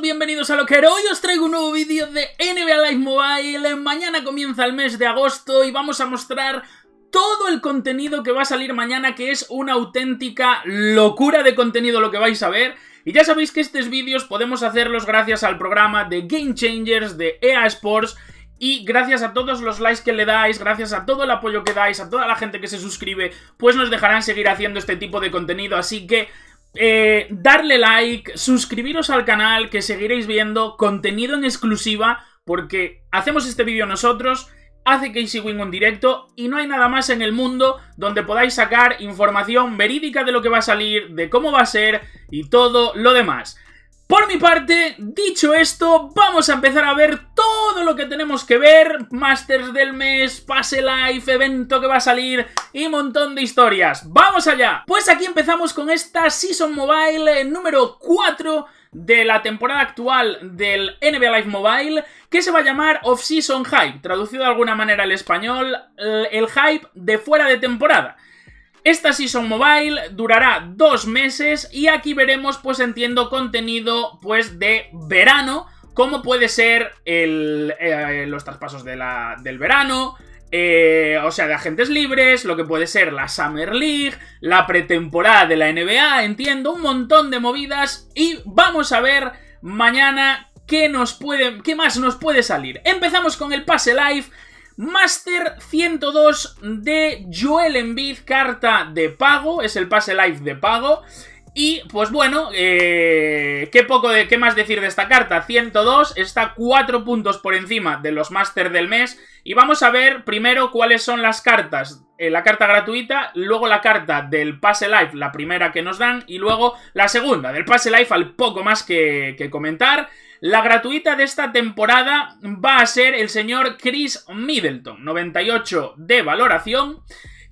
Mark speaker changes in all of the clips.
Speaker 1: bienvenidos a Loquero. Hoy os traigo un nuevo vídeo de NBA Live Mobile. Mañana comienza el mes de agosto y vamos a mostrar todo el contenido que va a salir mañana, que es una auténtica locura de contenido lo que vais a ver. Y ya sabéis que estos vídeos podemos hacerlos gracias al programa de Game Changers de EA Sports y gracias a todos los likes que le dais, gracias a todo el apoyo que dais, a toda la gente que se suscribe, pues nos dejarán seguir haciendo este tipo de contenido. Así que eh, darle like, suscribiros al canal, que seguiréis viendo contenido en exclusiva, porque hacemos este vídeo nosotros, hace Casey Wing un directo y no hay nada más en el mundo donde podáis sacar información verídica de lo que va a salir, de cómo va a ser y todo lo demás. Por mi parte, dicho esto, vamos a empezar a ver todo lo que tenemos que ver, Masters del mes, Pase Life, evento que va a salir y montón de historias. ¡Vamos allá! Pues aquí empezamos con esta Season Mobile eh, número 4 de la temporada actual del NBA Live Mobile que se va a llamar Off-Season Hype, traducido de alguna manera al español, eh, el hype de fuera de temporada. Esta Season Mobile durará dos meses y aquí veremos, pues entiendo, contenido pues de verano, como puede ser eh, los traspasos de la, del verano, eh, o sea, de agentes libres, lo que puede ser la Summer League, la pretemporada de la NBA, entiendo, un montón de movidas y vamos a ver mañana qué, nos puede, qué más nos puede salir. Empezamos con el pase live Master 102 de Joel Embiid, carta de pago, es el pase live de pago. Y pues bueno, eh, qué poco de, qué más decir de esta carta. 102 está 4 puntos por encima de los master del mes. Y vamos a ver primero cuáles son las cartas. Eh, la carta gratuita, luego la carta del pase live, la primera que nos dan, y luego la segunda, del pase live al poco más que, que comentar. La gratuita de esta temporada va a ser el señor Chris Middleton, 98 de valoración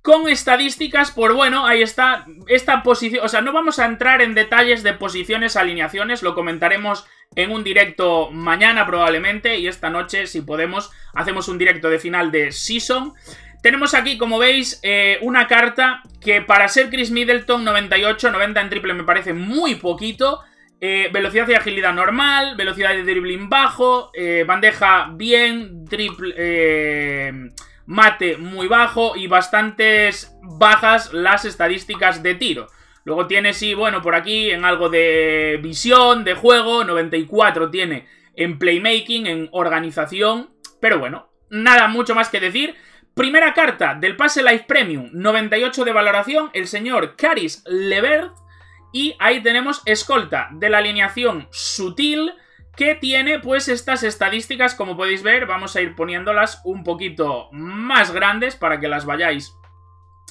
Speaker 1: con estadísticas, por bueno, ahí está esta posición, o sea, no vamos a entrar en detalles de posiciones, alineaciones, lo comentaremos en un directo mañana probablemente y esta noche, si podemos, hacemos un directo de final de Season. Tenemos aquí, como veis, eh, una carta que para ser Chris Middleton 98, 90 en triple me parece muy poquito, eh, velocidad y agilidad normal, velocidad de dribbling bajo, eh, bandeja bien, triple, eh, mate muy bajo y bastantes bajas las estadísticas de tiro. Luego tiene, sí, bueno, por aquí en algo de visión, de juego, 94 tiene en playmaking, en organización, pero bueno, nada mucho más que decir. Primera carta del Pase Life Premium, 98 de valoración, el señor Caris Levert y ahí tenemos escolta de la alineación sutil que tiene pues estas estadísticas, como podéis ver, vamos a ir poniéndolas un poquito más grandes para que las vayáis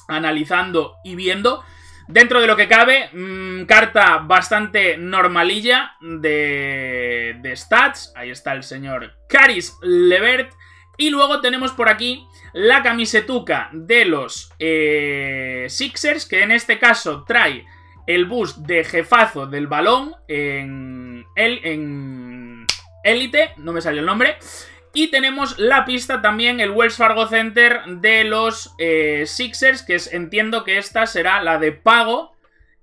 Speaker 1: analizando y viendo. Dentro de lo que cabe, mm, carta bastante normalilla de, de stats. Ahí está el señor Caris Levert. Y luego tenemos por aquí la camisetuca de los eh, Sixers, que en este caso trae el boost de jefazo del balón en, el, en Élite, no me salió el nombre. Y tenemos la pista también, el Wells Fargo Center de los eh, Sixers, que es, entiendo que esta será la de pago,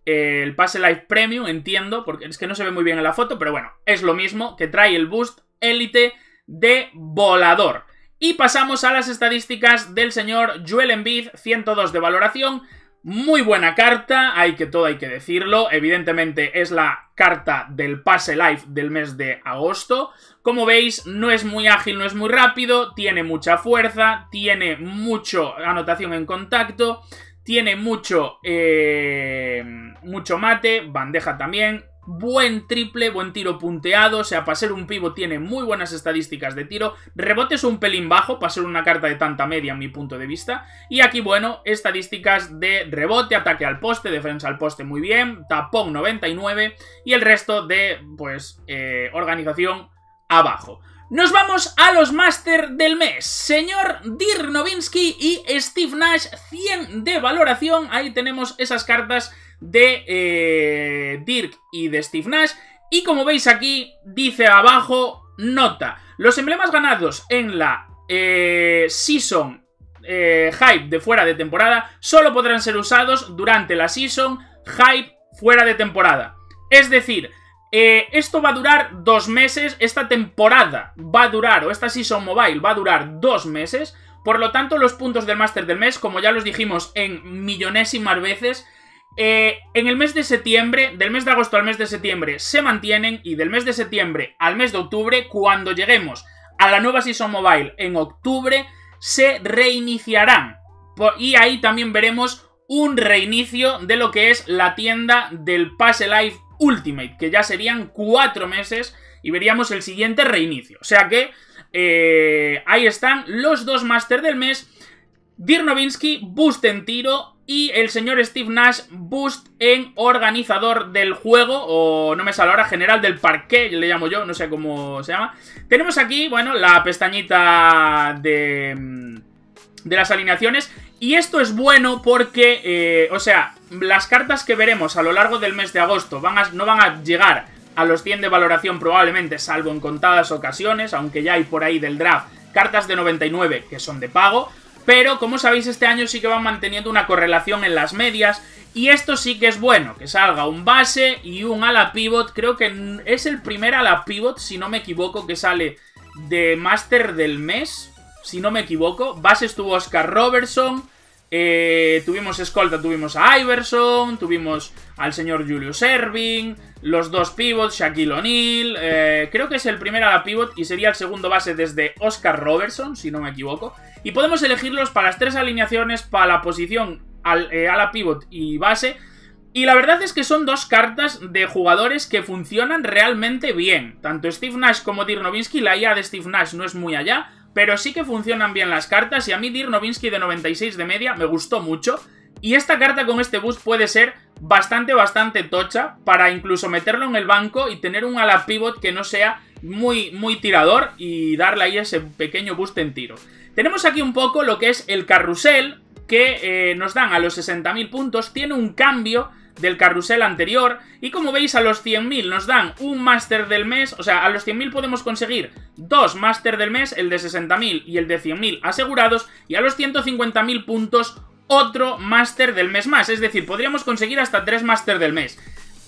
Speaker 1: eh, el Pase Life Premium, entiendo, porque es que no se ve muy bien en la foto, pero bueno, es lo mismo que trae el Boost élite de volador. Y pasamos a las estadísticas del señor Joel Embiid, 102 de valoración, muy buena carta, hay que todo hay que decirlo. Evidentemente es la carta del pase live del mes de agosto. Como veis, no es muy ágil, no es muy rápido, tiene mucha fuerza, tiene mucho anotación en contacto, tiene mucho, eh, mucho mate, bandeja también, buen triple, buen tiro punteado, o sea, para ser un pivo tiene muy buenas estadísticas de tiro, rebotes un pelín bajo, para ser una carta de tanta media en mi punto de vista, y aquí, bueno, estadísticas de rebote, ataque al poste, defensa al poste muy bien, tapón 99, y el resto de, pues, eh, organización abajo. Nos vamos a los máster del mes. Señor Dirk Nowinsky y Steve Nash, 100 de valoración. Ahí tenemos esas cartas de eh, Dirk y de Steve Nash. Y como veis aquí, dice abajo, nota. Los emblemas ganados en la eh, Season eh, Hype de fuera de temporada solo podrán ser usados durante la Season Hype fuera de temporada. Es decir, eh, esto va a durar dos meses, esta temporada va a durar, o esta Season Mobile va a durar dos meses, por lo tanto los puntos del Master del mes, como ya los dijimos en millonésimas veces, eh, en el mes de septiembre, del mes de agosto al mes de septiembre se mantienen y del mes de septiembre al mes de octubre, cuando lleguemos a la nueva Season Mobile en octubre, se reiniciarán. Y ahí también veremos un reinicio de lo que es la tienda del Pase Life Ultimate, que ya serían cuatro meses y veríamos el siguiente reinicio. O sea que eh, ahí están los dos máster del mes. Dirnovinsky, Boost en tiro y el señor Steve Nash, Boost en organizador del juego, o no me sale ahora, general del parque, le llamo yo, no sé cómo se llama. Tenemos aquí, bueno, la pestañita de, mm, de las alineaciones. Y esto es bueno porque, eh, o sea, las cartas que veremos a lo largo del mes de agosto van no van a llegar a los 100 de valoración probablemente, salvo en contadas ocasiones, aunque ya hay por ahí del draft cartas de 99 que son de pago, pero como sabéis este año sí que van manteniendo una correlación en las medias y esto sí que es bueno, que salga un base y un ala pivot, creo que es el primer ala pivot, si no me equivoco, que sale de máster del mes, si no me equivoco. Base estuvo Oscar Robertson. Eh, tuvimos escolta, tuvimos a Iverson, tuvimos al señor Julius Erving, los dos pivots, Shaquille O'Neal. Eh, creo que es el primer a la pivot y sería el segundo base desde Oscar Robertson, si no me equivoco. Y podemos elegirlos para las tres alineaciones, para la posición ala eh, a la pivot y base. Y la verdad es que son dos cartas de jugadores que funcionan realmente bien. Tanto Steve Nash como Dirk Nowitzki, la IA de Steve Nash no es muy allá, pero sí que funcionan bien las cartas y a mí Dir Novinsky de 96 de media me gustó mucho. Y esta carta con este boost puede ser bastante, bastante tocha para incluso meterlo en el banco y tener un ala pivot que no sea muy, muy tirador y darle ahí ese pequeño boost en tiro. Tenemos aquí un poco lo que es el carrusel que eh, nos dan a los 60.000 puntos. Tiene un cambio del carrusel anterior. Y como veis, a los 100.000 nos dan un máster del mes. O sea, a los 100.000 podemos conseguir dos máster del mes, el de 60.000 y el de 100.000 asegurados. Y a los 150.000 puntos, otro máster del mes más. Es decir, podríamos conseguir hasta tres máster del mes.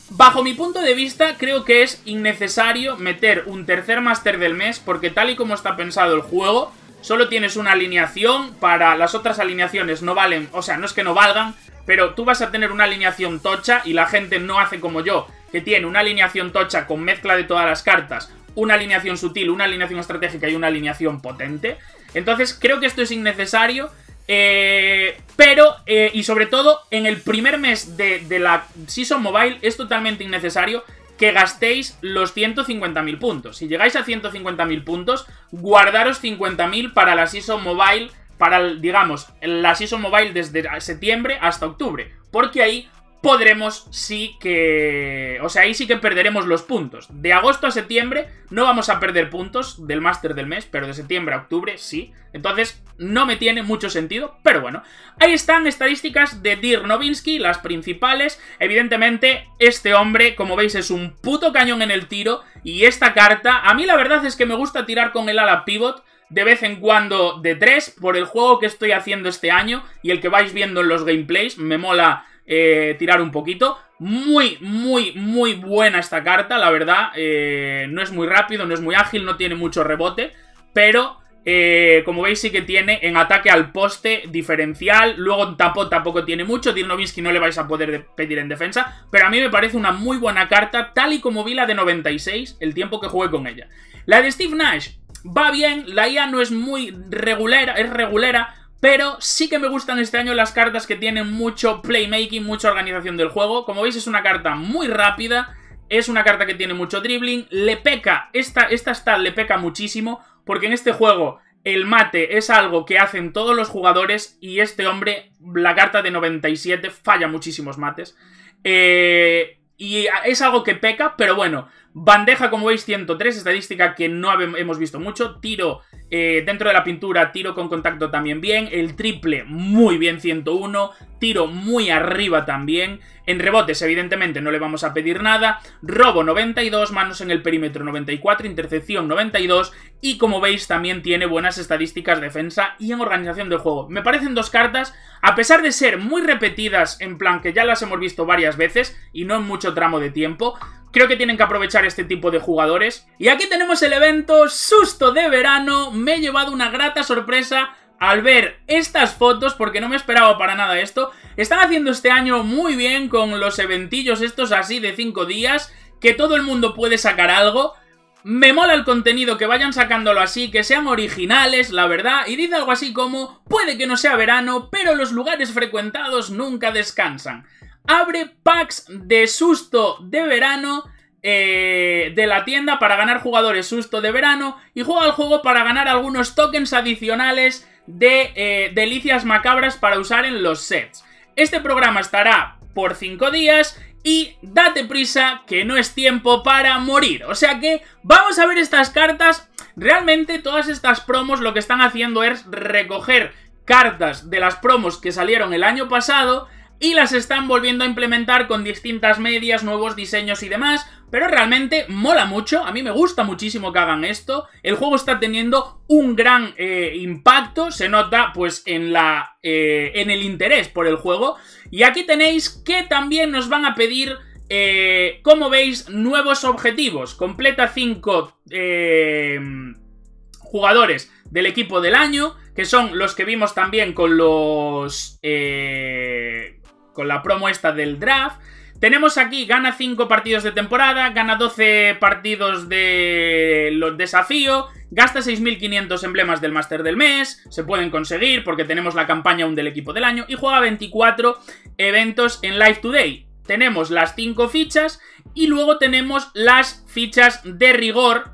Speaker 1: Bajo mi punto de vista, creo que es innecesario meter un tercer máster del mes porque tal y como está pensado el juego, solo tienes una alineación para las otras alineaciones, no valen, o sea, no es que no valgan, pero tú vas a tener una alineación tocha y la gente no hace como yo, que tiene una alineación tocha con mezcla de todas las cartas, una alineación sutil, una alineación estratégica y una alineación potente. Entonces creo que esto es innecesario. Eh, pero, eh, y sobre todo, en el primer mes de, de la Season Mobile es totalmente innecesario que gastéis los 150.000 puntos. Si llegáis a 150.000 puntos, guardaros 50.000 para la ISO Mobile, para, digamos, la ISO Mobile desde septiembre hasta octubre, porque ahí podremos sí que... O sea, ahí sí que perderemos los puntos. De agosto a septiembre no vamos a perder puntos del máster del mes, pero de septiembre a octubre sí. Entonces no me tiene mucho sentido, pero bueno. Ahí están estadísticas de Dirk Novinsky, las principales. Evidentemente, este hombre, como veis, es un puto cañón en el tiro. Y esta carta, a mí la verdad es que me gusta tirar con el ala pivot de vez en cuando de tres por el juego que estoy haciendo este año y el que vais viendo en los gameplays. Me mola eh, tirar un poquito. Muy, muy, muy buena esta carta, la verdad. Eh, no es muy rápido, no es muy ágil, no tiene mucho rebote, pero... Eh, como veis sí que tiene en ataque al poste diferencial, luego en tampoco tiene mucho, Dirnovinsky no le vais a poder pedir en defensa, pero a mí me parece una muy buena carta, tal y como vi la de 96, el tiempo que jugué con ella. La de Steve Nash va bien, la IA no es muy regulera, es regulera, pero sí que me gustan este año las cartas que tienen mucho playmaking, mucha organización del juego. Como veis es una carta muy rápida, es una carta que tiene mucho dribbling, le peca, esta, esta le peca muchísimo, porque en este juego el mate es algo que hacen todos los jugadores y este hombre, la carta de 97, falla muchísimos mates. Eh, y es algo que peca, pero bueno, Bandeja, como veis, 103, estadística que no hemos visto mucho. Tiro eh, dentro de la pintura, tiro con contacto también bien. El triple, muy bien, 101. Tiro muy arriba también. En rebotes, evidentemente, no le vamos a pedir nada. Robo 92, manos en el perímetro 94, intercepción 92. Y como veis, también tiene buenas estadísticas defensa y en organización de juego. Me parecen dos cartas, a pesar de ser muy repetidas, en plan que ya las hemos visto varias veces y no en mucho tramo de tiempo, Creo que tienen que aprovechar este tipo de jugadores. Y aquí tenemos el evento Susto de Verano. Me he llevado una grata sorpresa al ver estas fotos, porque no me esperaba para nada esto. Están haciendo este año muy bien con los eventillos estos así de 5 días, que todo el mundo puede sacar algo. Me mola el contenido, que vayan sacándolo así, que sean originales, la verdad, y dice algo así como, puede que no sea verano, pero los lugares frecuentados nunca descansan abre packs de susto de verano eh, de la tienda para ganar jugadores susto de verano y juega al juego para ganar algunos tokens adicionales de eh, delicias macabras para usar en los sets. Este programa estará por 5 días y date prisa que no es tiempo para morir. O sea que vamos a ver estas cartas. Realmente todas estas promos lo que están haciendo es recoger cartas de las promos que salieron el año pasado y las están volviendo a implementar con distintas medias, nuevos diseños y demás, pero realmente mola mucho, a mí me gusta muchísimo que hagan esto, el juego está teniendo un gran eh, impacto, se nota pues en, la, eh, en el interés por el juego, y aquí tenéis que también nos van a pedir... Eh, como veis, nuevos objetivos. Completa 5 jugadores del equipo del año, que son los que vimos también con los... Eh, con la promo esta del draft. Tenemos aquí, gana 5 partidos de temporada, gana 12 partidos de los desafíos, gasta 6.500 emblemas del máster del mes, se pueden conseguir porque tenemos la campaña un del equipo del año, y juega 24 eventos en Live Today. Tenemos las 5 fichas y luego tenemos las fichas de rigor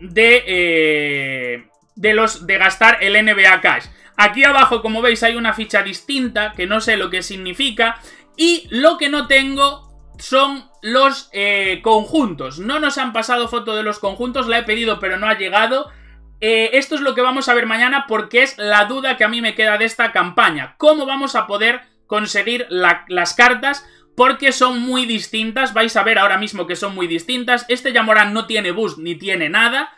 Speaker 1: de... Eh, de, los, de gastar el NBA Cash. Aquí abajo, como veis, hay una ficha distinta que no sé lo que significa. Y lo que no tengo son los eh, conjuntos. No nos han pasado foto de los conjuntos, la he pedido pero no ha llegado. Eh, esto es lo que vamos a ver mañana porque es la duda que a mí me queda de esta campaña. ¿Cómo vamos a poder conseguir las cartas? Porque son muy distintas, vais a ver ahora mismo que son muy distintas. Este Yamoran no tiene boost ni tiene nada.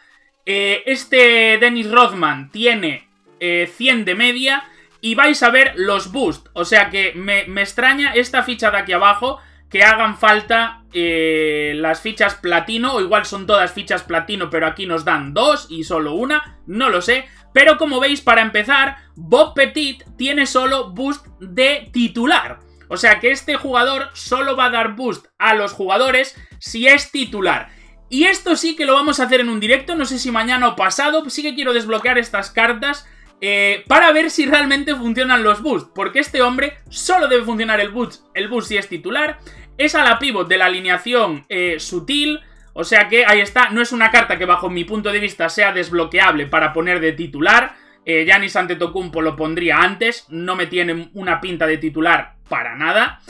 Speaker 1: Eh, este Dennis Rothman tiene 100 eh, de media y vais a ver los boosts. O sea que me, extraña esta ficha de aquí abajo que hagan falta eh, las fichas platino, o igual son todas fichas platino, pero aquí nos dan dos y solo una, no lo sé. Pero como veis, para empezar, Bob Petit tiene solo boost de titular. O sea que este jugador solo va a dar boost a los jugadores si es titular. Y esto sí que lo vamos a hacer en un directo, no sé si mañana o pasado, sí que quiero desbloquear estas cartas eh, para ver si realmente funcionan los boosts, porque este hombre solo debe funcionar el boost, el boost si es titular, es a la pivot de la alineación eh, sutil, o sea que ahí está, no es una carta que bajo mi punto de vista sea desbloqueable para poner de titular, eh, Giannis Antetokounmpo lo pondría antes, no me tiene una pinta de titular para nada.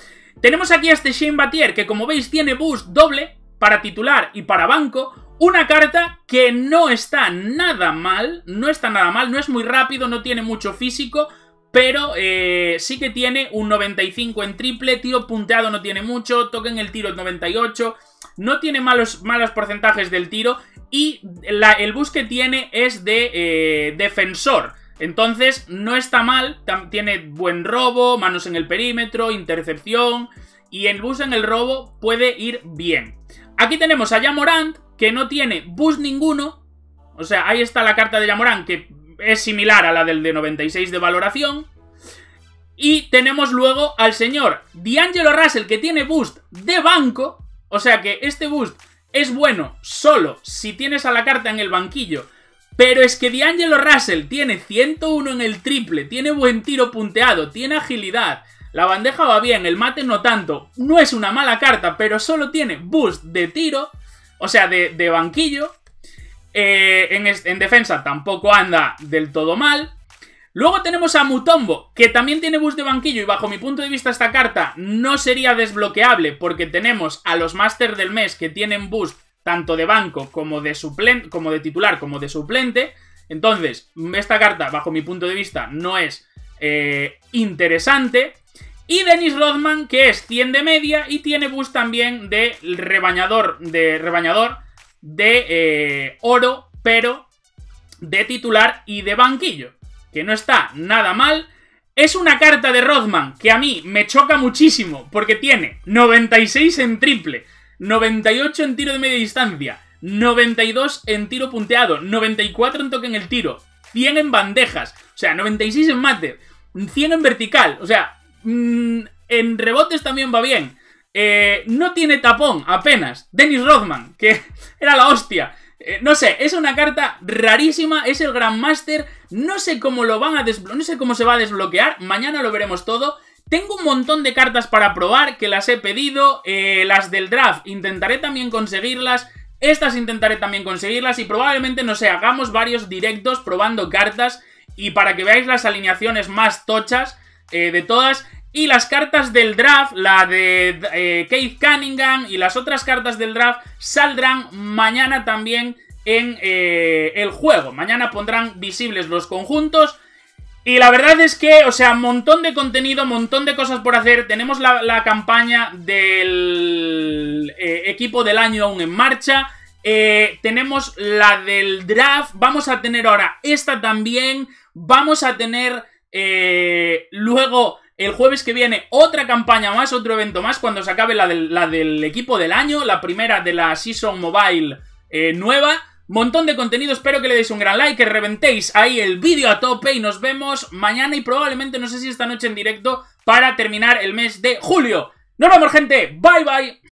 Speaker 1: Tenemos aquí a este Shane Batier, que como veis tiene boost doble, para titular y para banco, una carta que no está nada mal, no está nada mal, no es muy rápido, no tiene mucho físico, pero eh, sí que tiene un 95 en triple, tiro punteado no tiene mucho, en el tiro 98, no tiene malos, malos porcentajes del tiro y el bus que tiene es de eh, defensor. Entonces no está mal, tiene buen robo, manos en el perímetro, intercepción y el bus en el robo puede ir bien. Aquí tenemos a Yamorant, que no tiene boost ninguno. O sea, ahí está la carta de Yamorant, que es similar a la del de 96 de valoración. Y tenemos luego al señor D'Angelo Russell, que tiene boost de banco. O sea que este boost es bueno solo si tienes a la carta en el banquillo. Pero es que D'Angelo Russell tiene 101 en el triple, tiene buen tiro punteado, tiene agilidad, la bandeja va bien, el mate no tanto. No es una mala carta, pero solo tiene boost de tiro, o sea, de, banquillo. Eh, en, defensa tampoco anda del todo mal. Luego tenemos a Mutombo, que también tiene boost de banquillo y bajo mi punto de vista esta carta no sería desbloqueable porque tenemos a los Masters del mes que tienen boost tanto de banco como de, suplente, como de titular como de suplente. Entonces, esta carta bajo mi punto de vista no es eh, interesante. Y Dennis Rodman, que es 100 de media y tiene boost también de rebañador, de, rebañador de eh, oro, pero de titular y de banquillo. Que no está nada mal. Es una carta de Rodman que a mí me choca muchísimo porque tiene 96 en triple, 98 en tiro de media distancia, 92 en tiro punteado, 94 en toque en el tiro, 100 en bandejas, o sea, 96 en mate, 100 en vertical, o sea, Mm, en rebotes también va bien. Eh, no tiene tapón, apenas. Dennis Rothman... que era la hostia. Eh, no sé, es una carta rarísima, es el Grandmaster... No sé cómo lo van a no sé cómo se va a desbloquear. Mañana lo veremos todo. Tengo un montón de cartas para probar que las he pedido. Eh, las del draft intentaré también conseguirlas. Estas intentaré también conseguirlas y probablemente, no sé, hagamos varios directos probando cartas y para que veáis las alineaciones más tochas de todas. Y las cartas del draft, la de eh, Keith Cunningham y las otras cartas del draft saldrán mañana también en eh, el juego. Mañana pondrán visibles los conjuntos. Y la verdad es que, o sea, montón de contenido, montón de cosas por hacer. Tenemos la, campaña del eh, equipo del año aún en marcha. Eh, tenemos la del draft. Vamos a tener ahora esta también. Vamos a tener eh, luego el jueves que viene otra campaña más, otro evento más, cuando se acabe la del, equipo del año, la primera de la Season Mobile eh, nueva. Montón de contenido, espero que le deis un gran like, que reventéis ahí el vídeo a tope y nos vemos mañana y probablemente, no sé si esta noche en directo, para terminar el mes de julio. Nos vemos gente, bye bye.